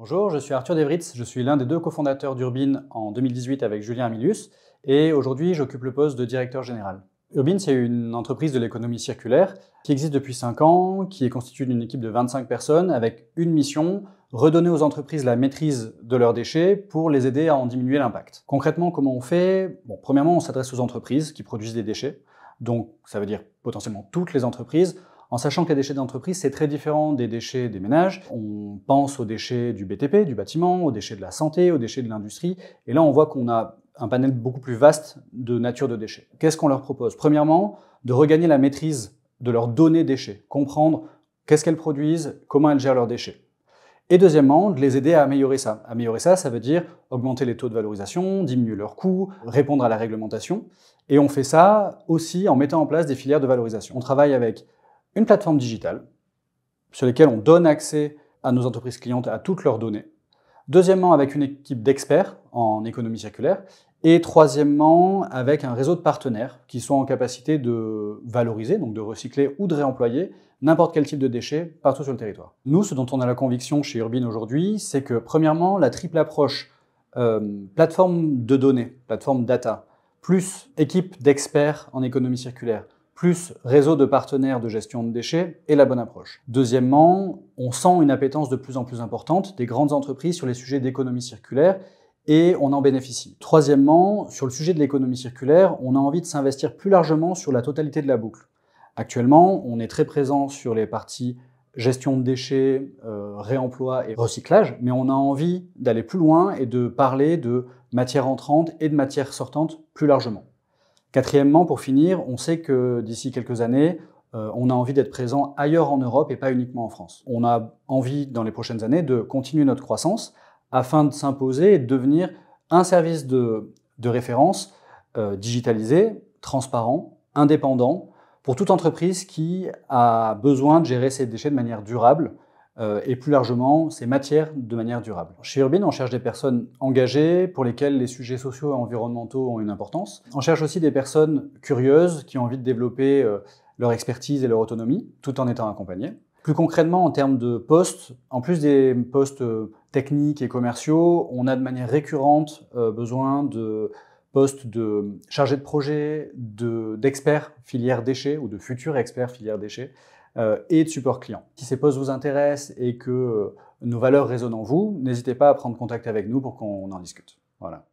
Bonjour, je suis Arthur Devritz, je suis l'un des deux cofondateurs d'Urbin en 2018 avec Julien Amilius et aujourd'hui j'occupe le poste de directeur général. Urbine, c'est une entreprise de l'économie circulaire qui existe depuis 5 ans, qui est constituée d'une équipe de 25 personnes avec une mission, redonner aux entreprises la maîtrise de leurs déchets pour les aider à en diminuer l'impact. Concrètement, comment on fait bon, Premièrement, on s'adresse aux entreprises qui produisent des déchets, donc ça veut dire potentiellement toutes les entreprises en sachant que les déchets d'entreprise, c'est très différent des déchets des ménages. On pense aux déchets du BTP, du bâtiment, aux déchets de la santé, aux déchets de l'industrie. Et là, on voit qu'on a un panel beaucoup plus vaste de nature de déchets. Qu'est-ce qu'on leur propose Premièrement, de regagner la maîtrise de leurs données déchets, comprendre qu'est-ce qu'elles produisent, comment elles gèrent leurs déchets. Et deuxièmement, de les aider à améliorer ça. Améliorer ça, ça veut dire augmenter les taux de valorisation, diminuer leurs coûts, répondre à la réglementation. Et on fait ça aussi en mettant en place des filières de valorisation. On travaille avec une plateforme digitale sur laquelle on donne accès à nos entreprises clientes à toutes leurs données. Deuxièmement, avec une équipe d'experts en économie circulaire. Et troisièmement, avec un réseau de partenaires qui sont en capacité de valoriser, donc de recycler ou de réemployer n'importe quel type de déchets partout sur le territoire. Nous, ce dont on a la conviction chez Urbine aujourd'hui, c'est que premièrement, la triple approche euh, plateforme de données, plateforme data, plus équipe d'experts en économie circulaire, plus réseau de partenaires de gestion de déchets et la bonne approche. Deuxièmement, on sent une appétence de plus en plus importante des grandes entreprises sur les sujets d'économie circulaire et on en bénéficie. Troisièmement, sur le sujet de l'économie circulaire, on a envie de s'investir plus largement sur la totalité de la boucle. Actuellement, on est très présent sur les parties gestion de déchets, euh, réemploi et recyclage, mais on a envie d'aller plus loin et de parler de matière entrante et de matière sortante plus largement. Quatrièmement, pour finir, on sait que d'ici quelques années, euh, on a envie d'être présent ailleurs en Europe et pas uniquement en France. On a envie, dans les prochaines années, de continuer notre croissance afin de s'imposer et de devenir un service de, référence euh, digitalisé, transparent, indépendant, pour toute entreprise qui a besoin de gérer ses déchets de manière durable euh, et plus largement ces matières de manière durable. Chez Urbine, on cherche des personnes engagées pour lesquelles les sujets sociaux et environnementaux ont une importance. On cherche aussi des personnes curieuses qui ont envie de développer euh, leur expertise et leur autonomie tout en étant accompagnées. Plus concrètement, en termes de postes, en plus des postes euh, techniques et commerciaux, on a de manière récurrente besoin de postes de chargés de projet, d'experts filières déchets ou de futurs experts filières déchets, euh, et de support client. Si ces postes vous intéressent et que euh, nos valeurs résonnent en vous, n'hésitez pas à prendre contact avec nous pour qu'on en discute. Voilà.